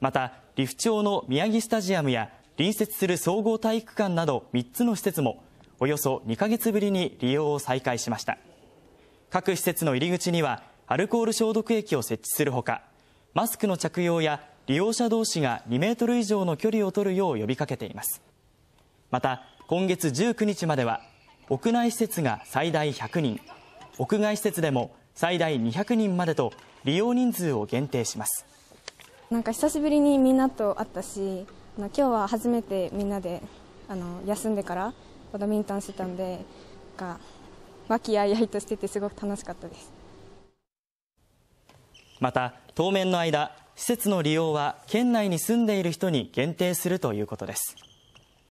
また利府町の宮城スタジアムや隣接する総合体育館など3つの施設もおよそ2か月ぶりに利用を再開しました各施設の入り口にはアルコール消毒液を設置するほかマスクの着用や利用者同士が2メートル以上の距離を取るよう呼びかけていますまた今月19日までは屋内施設が最大100人屋外施設でも最大200人までと利用人数を限定しますなんか久しぶりにみんなと会ったし、今日は初めてみんなであの休んでからバドミントンしてたんで、和気あいあいとしててすごく楽しかったです。また当面の間、施設の利用は県内に住んでいる人に限定するということです。